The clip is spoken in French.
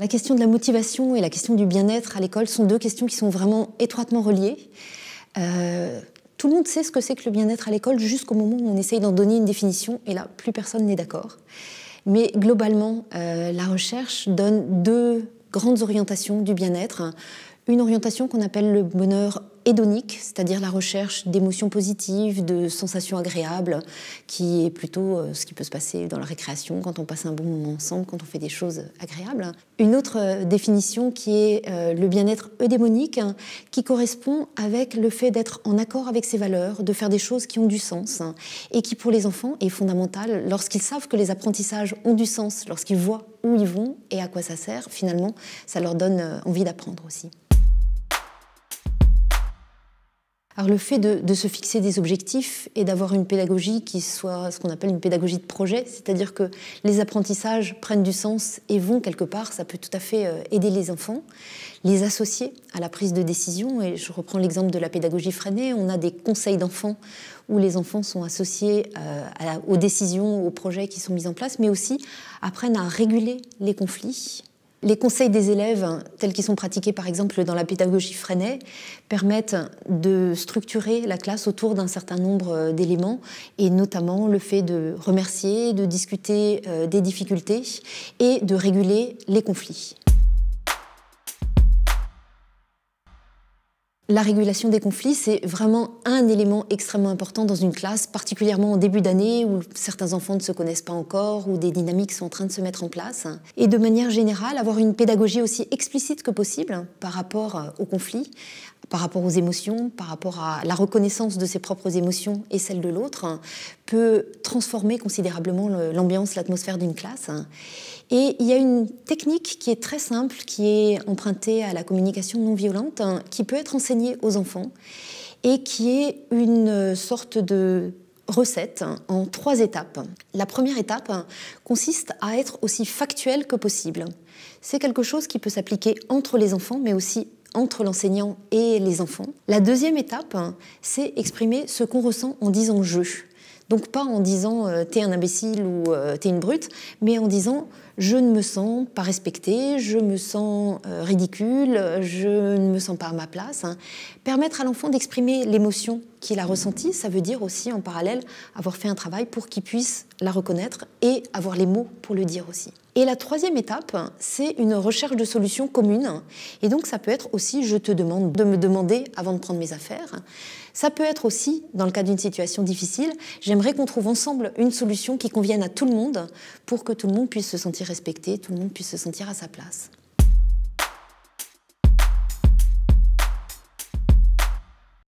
La question de la motivation et la question du bien-être à l'école sont deux questions qui sont vraiment étroitement reliées. Euh, tout le monde sait ce que c'est que le bien-être à l'école jusqu'au moment où on essaye d'en donner une définition, et là, plus personne n'est d'accord. Mais globalement, euh, la recherche donne deux grandes orientations du bien-être. Une orientation qu'on appelle le bonheur hédonique, c'est-à-dire la recherche d'émotions positives, de sensations agréables, qui est plutôt euh, ce qui peut se passer dans la récréation, quand on passe un bon moment ensemble, quand on fait des choses agréables. Une autre euh, définition qui est euh, le bien-être eudémonique, qui correspond avec le fait d'être en accord avec ses valeurs, de faire des choses qui ont du sens, hein, et qui pour les enfants est fondamental lorsqu'ils savent que les apprentissages ont du sens, lorsqu'ils voient où ils vont et à quoi ça sert, finalement, ça leur donne envie d'apprendre aussi le fait de, se fixer des objectifs et d'avoir une pédagogie qui soit ce qu'on appelle une pédagogie de projet, c'est-à-dire que les apprentissages prennent du sens et vont quelque part, ça peut tout à fait euh, aider les enfants, les associer à la prise de décision. Et je reprends l'exemple de la pédagogie freinée, on a des conseils d'enfants où les enfants sont associés euh, aux décisions, aux projets qui sont mis en place, mais aussi apprennent à réguler les conflits, les conseils des élèves, hein, tels qu'ils sont pratiqués par exemple dans la pédagogie Freinet, permettent de structurer la classe autour d'un certain nombre euh, d'éléments, et notamment le fait de remercier, de discuter euh, des difficultés et de réguler les conflits. La régulation des conflits, c'est vraiment un élément extrêmement important dans une classe, particulièrement en début d'année où certains enfants ne se connaissent pas encore, où des dynamiques sont en train de se mettre en place. Et de manière générale, avoir une pédagogie aussi explicite que possible par rapport euh, aux conflits, par rapport aux émotions, par rapport à la reconnaissance de ses propres émotions et celles de l'autre, hein, peut transformer considérablement l'ambiance, l'atmosphère d'une classe. Et il y a une technique qui est très simple, qui est empruntée à la communication non violente, hein, qui peut être enseignée aux enfants et qui est une sorte de recette hein, en trois étapes. La première étape hein, consiste à être aussi factuel que possible. C'est quelque chose qui peut s'appliquer entre les enfants, mais aussi entre l'enseignant et les enfants. La deuxième étape, c'est exprimer ce qu'on ressent en disant je. Donc pas en disant euh, t'es un imbécile ou euh, t'es une brute, mais en disant je ne me sens pas respectée, je me sens euh, ridicule, je ne me sens pas à ma place. Hein. Permettre à l'enfant d'exprimer l'émotion qu'il a ressentie, ça veut dire aussi en parallèle avoir fait un travail pour qu'il puisse la reconnaître et avoir les mots pour le dire aussi. Et la troisième étape, c'est une recherche de solutions communes. Et donc ça peut être aussi, je te demande de me demander avant de prendre mes affaires. Ça peut être aussi, dans le cas d'une situation difficile, j'aimerais qu'on trouve ensemble une solution qui convienne à tout le monde pour que tout le monde puisse se sentir respecter, tout le monde puisse se sentir à sa place.